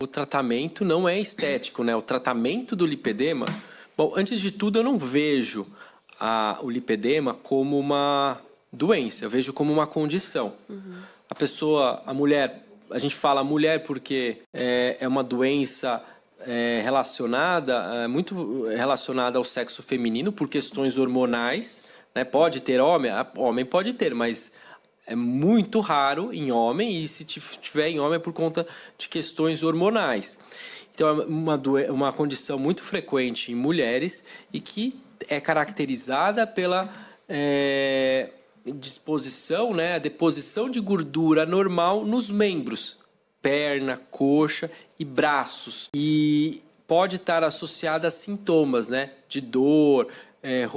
o tratamento não é estético, né? O tratamento do lipedema. Bom, antes de tudo, eu não vejo a, o lipedema como uma doença, eu vejo como uma condição. Uhum. A pessoa, a mulher, a gente fala mulher porque é, é uma doença é, relacionada, é, muito relacionada ao sexo feminino por questões hormonais. Né? Pode ter homem, homem pode ter, mas é muito raro em homem, e se tiver em homem é por conta de questões hormonais. Então, é uma, uma condição muito frequente em mulheres e que é caracterizada pela é, disposição, né, a deposição de gordura normal nos membros, perna, coxa e braços. E pode estar associada a sintomas, né, de dor, é,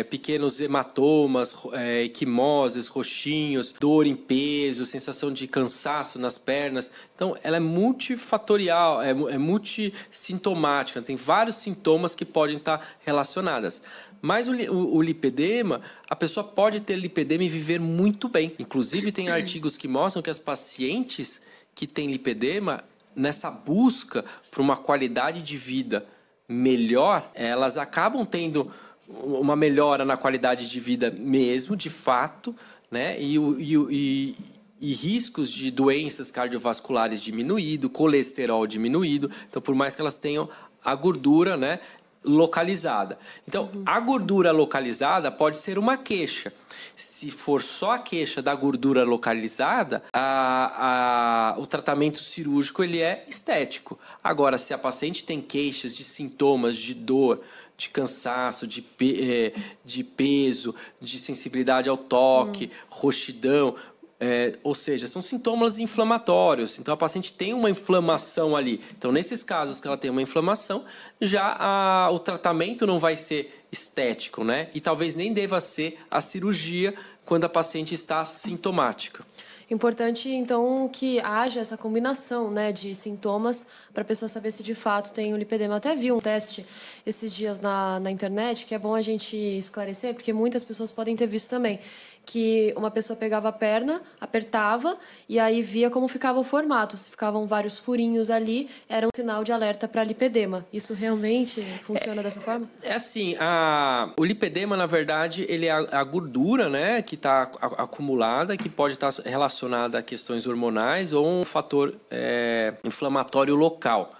é, pequenos hematomas, é, equimoses, roxinhos, dor em peso, sensação de cansaço nas pernas. Então, ela é multifatorial, é, é multissintomática, tem vários sintomas que podem estar relacionadas. Mas o, o, o, lipedema, a pessoa pode ter lipedema e viver muito bem. Inclusive, tem artigos que mostram que as pacientes que têm lipedema, nessa busca por uma qualidade de vida melhor, elas acabam tendo uma melhora na qualidade de vida mesmo, de fato, né? E, e, e, e riscos de doenças cardiovasculares diminuído, colesterol diminuído. Então, por mais que elas tenham a gordura, né? localizada. Então, uhum. a gordura localizada pode ser uma queixa. Se for só a queixa da gordura localizada, a, a, o tratamento cirúrgico ele é estético. Agora, se a paciente tem queixas de sintomas de dor, de cansaço, de, pe é, de peso, de sensibilidade ao toque, hum. roxidão. É, ou seja, são sintomas inflamatórios. Então a paciente tem uma inflamação ali. Então, nesses casos que ela tem uma inflamação, já a, o tratamento não vai ser estético, né? E talvez nem deva ser a cirurgia quando a paciente está sintomática. Importante, então, que haja essa combinação né, de sintomas para a pessoa saber se de fato tem o lipedema. Até vi um teste esses dias na, na internet, que é bom a gente esclarecer, porque muitas pessoas podem ter visto também que uma pessoa pegava a perna, apertava e aí via como ficava o formato. Se ficavam vários furinhos ali, era um sinal de alerta para lipedema. Isso realmente funciona é, dessa forma? É, é assim, a, o lipedema, na verdade, ele é a, a gordura né, que está acumulada, que pode estar tá relacionada a questões hormonais ou um fator é, inflamatório local.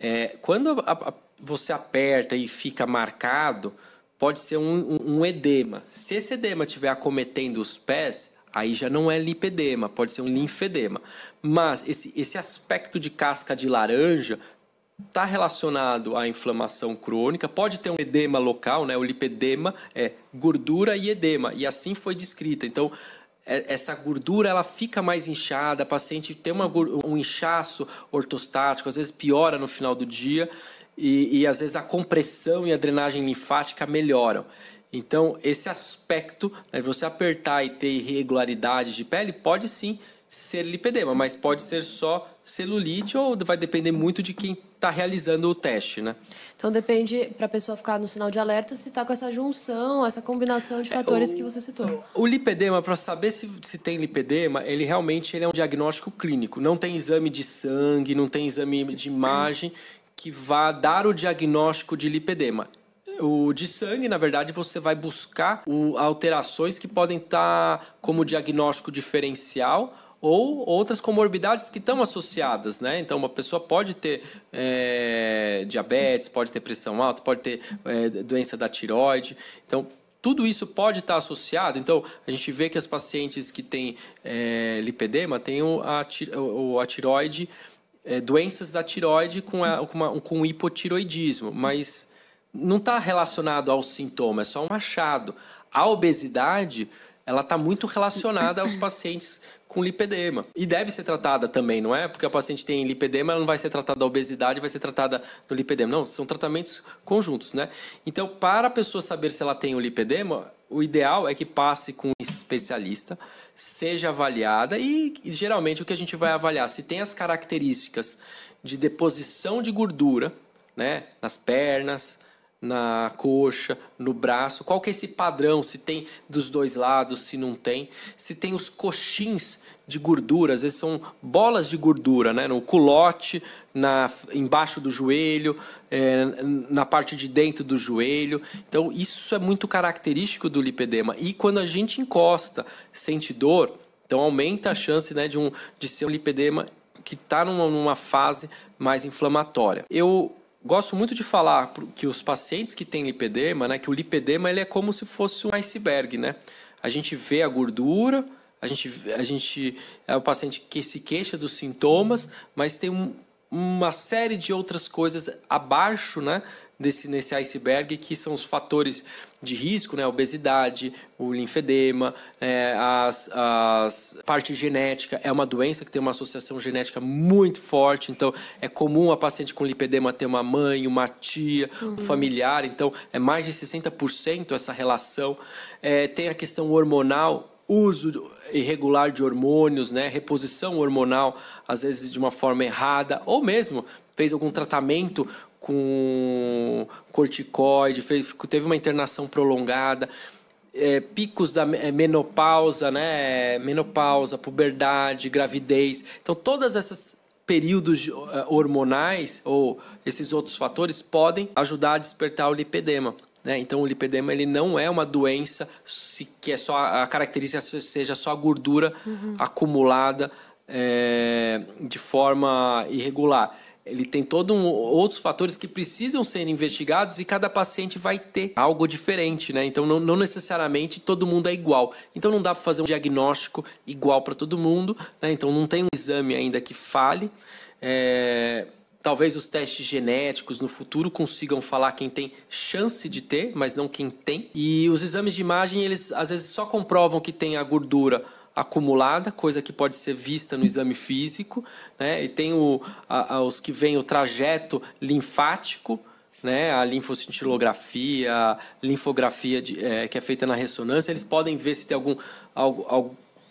É, quando a, você aperta e fica marcado, pode ser um, um, um edema. Se esse edema estiver acometendo os pés, aí já não é lipedema, pode ser um linfedema. Mas esse, esse aspecto de casca de laranja está relacionado à inflamação crônica, pode ter um edema local, né? O lipedema é gordura e edema, e assim foi descrita. Então, é, essa gordura ela fica mais inchada, a paciente tem uma, um inchaço ortostático, às vezes piora no final do dia, e, e às vezes a compressão e a drenagem linfática melhoram. Então, esse aspecto né, de você apertar e ter irregularidades de pele pode sim ser lipedema, mas pode ser só celulite ou vai depender muito de quem está realizando o teste, né? Então depende para a pessoa ficar no sinal de alerta se está com essa junção, essa combinação de é, fatores é, o, que você citou. O lipedema, para saber se, se tem lipedema, ele realmente ele é um diagnóstico clínico. Não tem exame de sangue, não tem exame de imagem que vá dar o diagnóstico de lipedema. O de sangue, na verdade, você vai buscar o, alterações que podem estar tá como diagnóstico diferencial ou outras comorbidades que estão associadas, né? Então, uma pessoa pode ter é, diabetes, pode ter pressão alta, pode ter é, doença da tiroide. Então, tudo isso pode estar tá associado. Então, a gente vê que as pacientes que têm é, lipedema têm o, a, a tiroide é, doenças da tiroide com, a, com, uma, com hipotiroidismo, mas não está relacionado aos sintomas, é só um achado. A obesidade ela está muito relacionada aos pacientes com lipedema. E deve ser tratada também, não é? Porque a paciente tem lipedema, ela não vai ser tratada da obesidade, vai ser tratada do lipedema. Não, são tratamentos conjuntos, né? Então, para a pessoa saber se ela tem o lipedema, o ideal é que passe com especialista, seja avaliada e, e geralmente o que a gente vai avaliar se tem as características de deposição de gordura, né, nas pernas, na coxa, no braço? Qual que é esse padrão? Se tem dos dois lados, se não tem? Se tem os coxins de gordura, às vezes são bolas de gordura, né? No culote, na embaixo do joelho, é, na parte de dentro do joelho. Então isso é muito característico do lipedema. E quando a gente encosta, sente dor, então aumenta a chance, né, de um de ser um lipedema que está numa, numa fase mais inflamatória. Eu gosto muito de falar que os pacientes que têm lipedema, né, que o lipedema ele é como se fosse um iceberg, né? A gente vê a gordura, a gente, a gente é o paciente que se queixa dos sintomas, mas tem um, uma série de outras coisas abaixo, né? desse, nesse iceberg, que são os fatores de risco, né? Obesidade, o linfedema, é, as, as parte genética. É uma doença que tem uma associação genética muito forte. Então, é comum a paciente com lipedema ter uma mãe, uma tia, uhum. um familiar. Então, é mais de 60% essa relação. É, tem a questão hormonal, uso irregular de hormônios, né? Reposição hormonal, às vezes de uma forma errada, ou mesmo fez algum tratamento com corticoide, fez, teve uma internação prolongada, é, picos da é, menopausa, né? Menopausa, puberdade, gravidez. Então, todas essas períodos é, hormonais ou esses outros fatores podem ajudar a despertar o lipedema. Né? Então, o lipedema ele não é uma doença que é só a característica seja só a gordura uhum. acumulada é, de forma irregular. Ele tem todos um, outros fatores que precisam ser investigados e cada paciente vai ter algo diferente, né? Então não, não necessariamente todo mundo é igual. Então não dá para fazer um diagnóstico igual para todo mundo, né? Então não tem um exame ainda que fale. É... Talvez os testes genéticos no futuro consigam falar quem tem chance de ter, mas não quem tem. E os exames de imagem, eles às vezes só comprovam que tem a gordura acumulada, coisa que pode ser vista no exame físico, né? E tem o, a, a, os que vêm o trajeto linfático, né? A linfocintilografia, a linfografia de, é, que é feita na ressonância, eles podem ver se tem algum,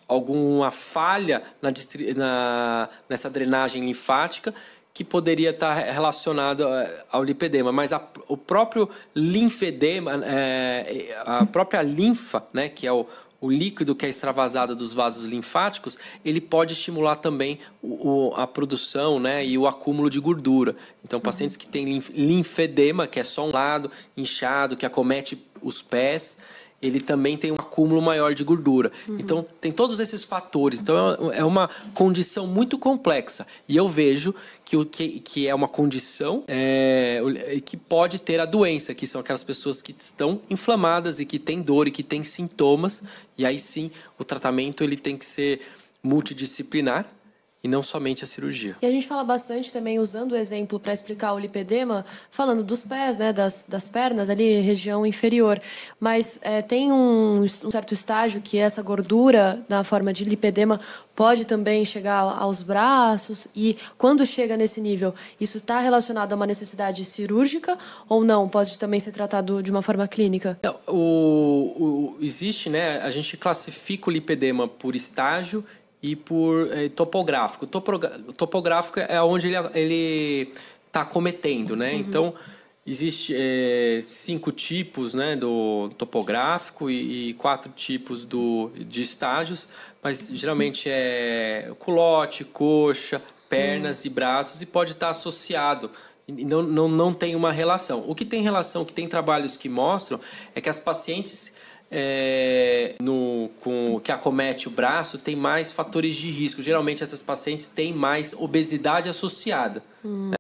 alguma falha na, na, nessa drenagem linfática que poderia estar relacionada é, ao lipedema, mas a, o próprio linfedema, é, a própria linfa, né, que é o, o líquido que é extravasado dos vasos linfáticos, ele pode estimular também o, o, a produção né, e o acúmulo de gordura. Então, uhum. pacientes que têm linfedema, que é só um lado inchado, que acomete os pés, ele também tem um acúmulo maior de gordura. Uhum. Então, tem todos esses fatores. Então, é uma é condição muito complexa. E eu vejo que o que, que é uma condição é, que pode ter a doença, que são aquelas pessoas que estão inflamadas e que têm dor e que têm sintomas. E aí sim, o tratamento ele tem que ser multidisciplinar e não somente a cirurgia. E a gente fala bastante também, usando o exemplo para explicar o lipedema, falando dos pés, né, das, das pernas ali, região inferior. Mas é, tem um, um, certo estágio que essa gordura, na forma de lipedema, pode também chegar aos braços. E quando chega nesse nível, isso está relacionado a uma necessidade cirúrgica ou não? Pode também ser tratado de uma forma clínica? Não, o, o, existe, né? A gente classifica o lipedema por estágio e por é, topográfico. Topogra topográfico é onde ele está cometendo, né? Uhum. Então, existe é, cinco tipos né, do topográfico e, e, quatro tipos do, de estágios, mas geralmente é culote, coxa, pernas uhum. e braços e pode estar tá associado não, não, não tem uma relação. O que tem relação, o que tem trabalhos que mostram, é que as pacientes é, no, com, que acomete o braço tem mais fatores de risco. Geralmente essas pacientes têm mais obesidade associada. Hum. Né?